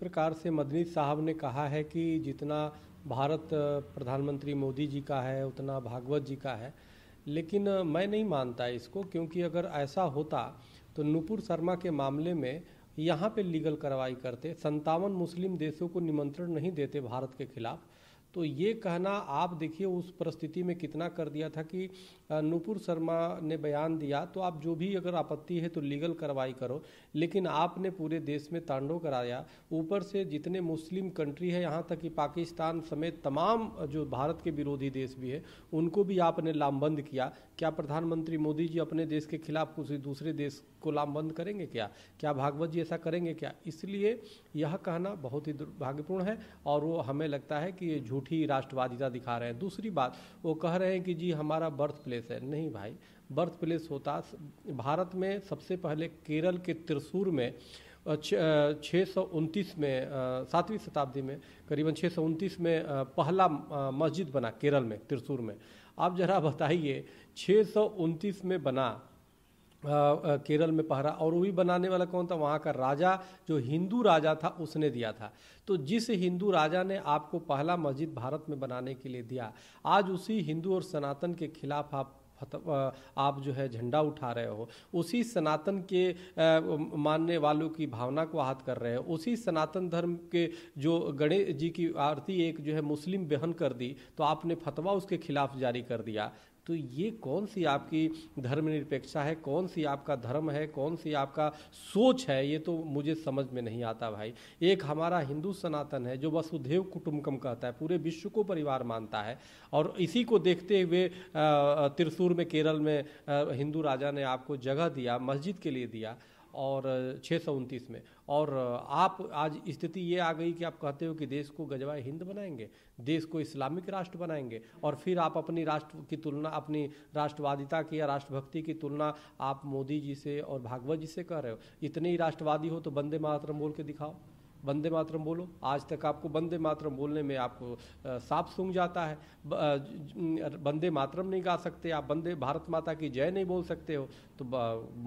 प्रकार से मदनी साहब ने कहा है कि जितना भारत प्रधानमंत्री मोदी जी का है उतना भागवत जी का है लेकिन मैं नहीं मानता इसको क्योंकि अगर ऐसा होता तो नुपुर शर्मा के मामले में यहाँ पे लीगल कार्रवाई करते संतावन मुस्लिम देशों को निमंत्रण नहीं देते भारत के खिलाफ तो ये कहना आप देखिए उस परिस्थिति में कितना कर दिया था कि नूपुर शर्मा ने बयान दिया तो आप जो भी अगर आपत्ति है तो लीगल कार्रवाई करो लेकिन आपने पूरे देश में तांडव कराया ऊपर से जितने मुस्लिम कंट्री है यहाँ तक कि पाकिस्तान समेत तमाम जो भारत के विरोधी देश भी है उनको भी आपने लामबंद किया क्या प्रधानमंत्री मोदी जी अपने देश के खिलाफ कुछ दूसरे देश को लामबंद करेंगे क्या क्या भागवत जी ऐसा करेंगे क्या इसलिए यह कहना बहुत ही दुर्भाग्यपूर्ण है और वो हमें लगता है कि ये झूठ झूठी राष्ट्रवादिता दिखा रहे हैं दूसरी बात वो कह रहे हैं कि जी हमारा बर्थ प्लेस है नहीं भाई बर्थ प्लेस होता भारत में सबसे पहले केरल के त्रिसूर में छः सौ उनतीस में सातवीं शताब्दी में करीबन छः सौ उनतीस में पहला मस्जिद बना केरल में त्रिसूर में आप जरा बताइए छः सौ उनतीस में बना केरल में पहरा और वही बनाने वाला कौन था वहाँ का राजा जो हिंदू राजा था उसने दिया था तो जिस हिंदू राजा ने आपको पहला मस्जिद भारत में बनाने के लिए दिया आज उसी हिंदू और सनातन के खिलाफ आप आप जो है झंडा उठा रहे हो उसी सनातन के मानने वालों की भावना को आहत कर रहे हो उसी सनातन धर्म के जो गणेश जी की आरती एक जो है मुस्लिम बहन कर दी तो आपने फतवा उसके खिलाफ जारी कर दिया तो ये कौन सी आपकी धर्मनिरपेक्षा है कौन सी आपका धर्म है कौन सी आपका सोच है ये तो मुझे समझ में नहीं आता भाई एक हमारा हिंदू सनातन है जो वसुधेव कुटुम्बकम कहता है पूरे विश्व को परिवार मानता है और इसी को देखते हुए त्रिशूल मैसूर में केरल में हिंदू राजा ने आपको जगह दिया मस्जिद के लिए दिया और छः सौ उनतीस में और आप आज स्थिति ये आ गई कि आप कहते हो कि देश को गजवाए हिंद बनाएंगे देश को इस्लामिक राष्ट्र बनाएंगे और फिर आप अपनी राष्ट्र की तुलना अपनी राष्ट्रवादिता की या राष्ट्रभक्ति की तुलना आप मोदी जी से और भागवत जी से कर रहे हो इतने ही राष्ट्रवादी हो तो बंदे मातरम बोल के दिखाओ वंदे मातरम बोलो आज तक आपको वंदे मातरम बोलने में आपको साफ सूंघ जाता है वंदे मातरम नहीं गा सकते आप वंदे भारत माता की जय नहीं बोल सकते हो तो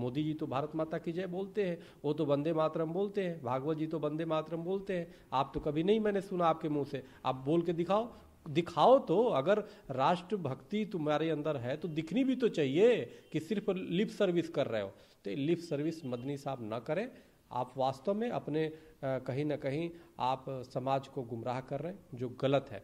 मोदी जी तो भारत माता की जय बोलते हैं वो तो वंदे मातरम बोलते हैं भागवत जी तो वंदे मातरम बोलते हैं आप तो कभी नहीं मैंने सुना आपके मुँह से आप बोल के दिखाओ दिखाओ तो अगर राष्ट्र भक्ति तुम्हारे अंदर है तो दिखनी भी तो चाहिए कि सिर्फ लिप सर्विस कर रहे हो तो लिप सर्विस मदनी साहब ना करें आप वास्तव में अपने कहीं ना कहीं आप समाज को गुमराह कर रहे हैं जो गलत है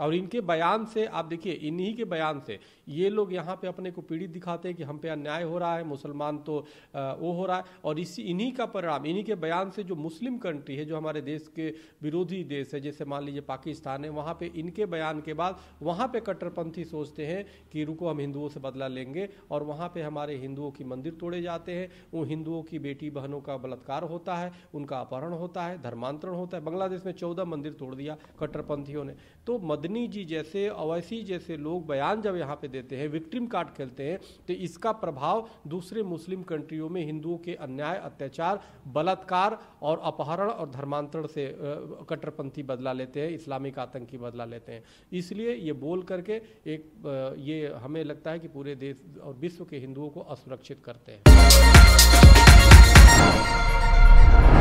और इनके बयान से आप देखिए इन्हीं के बयान से ये लोग यहाँ पे अपने को पीड़ित दिखाते हैं कि हम पे अन्याय हो रहा है मुसलमान तो वो हो रहा है और इसी इन्हीं का परिणाम इन्हीं के बयान से जो मुस्लिम कंट्री है जो हमारे देश के विरोधी देश है जैसे मान लीजिए पाकिस्तान है वहाँ पे इनके बयान के बाद वहाँ पे कट्टरपंथी सोचते हैं कि रुको हम हिंदुओं से बदला लेंगे और वहाँ पर हमारे हिंदुओं की मंदिर तोड़े जाते हैं उन हिंदुओं की बेटी बहनों का बलात्कार होता है उनका अपहरण होता है धर्मांतरण होता है बांग्लादेश में चौदह मंदिर तोड़ दिया कट्टरपंथियों ने तो मदनी जी जैसे अवैसी जैसे लोग बयान जब यहाँ पे देते हैं विक्टिम कार्ड खेलते हैं तो इसका प्रभाव दूसरे मुस्लिम कंट्रियों में हिंदुओं के अन्याय अत्याचार बलात्कार और अपहरण और धर्मांतरण से कट्टरपंथी बदला लेते हैं इस्लामिक आतंकी बदला लेते हैं इसलिए ये बोल करके एक ये हमें लगता है कि पूरे देश और विश्व के हिंदुओं को असुरक्षित करते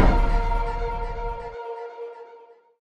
हैं